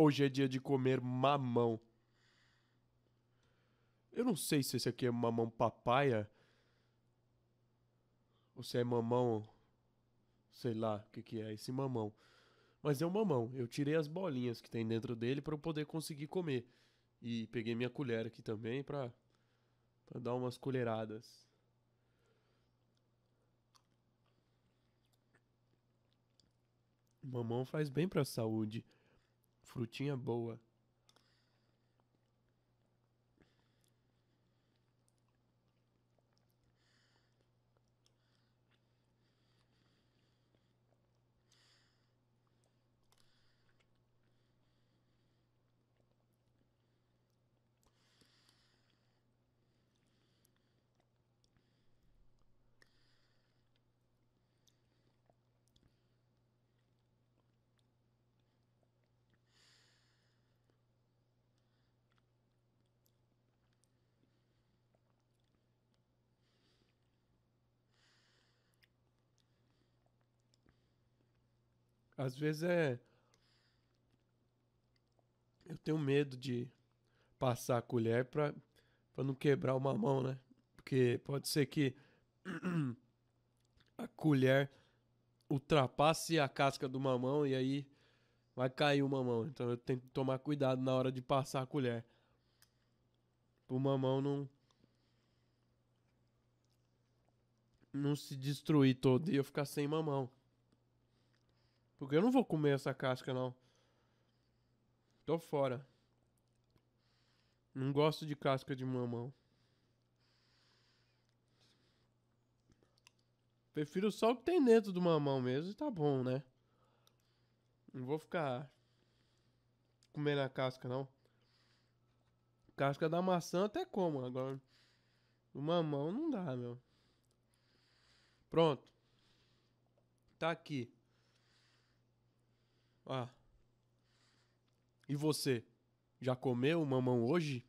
Hoje é dia de comer mamão. Eu não sei se esse aqui é mamão papaya. Ou se é mamão. Sei lá o que, que é esse mamão. Mas é um mamão. Eu tirei as bolinhas que tem dentro dele para eu poder conseguir comer. E peguei minha colher aqui também para dar umas colheradas. Mamão faz bem para a saúde. Frutinha boa. Às vezes é. Eu tenho medo de passar a colher pra, pra não quebrar o mamão, né? Porque pode ser que a colher ultrapasse a casca do mamão e aí vai cair o mamão. Então eu tenho que tomar cuidado na hora de passar a colher. O mamão não. Não se destruir todo e eu ficar sem mamão. Porque eu não vou comer essa casca, não. Tô fora. Não gosto de casca de mamão. Prefiro só o que tem dentro do mamão mesmo e tá bom, né? Não vou ficar comendo a casca, não. Casca da maçã até como, agora o mamão não dá, meu. Pronto. Tá aqui. Ah. E você? Já comeu mamão hoje?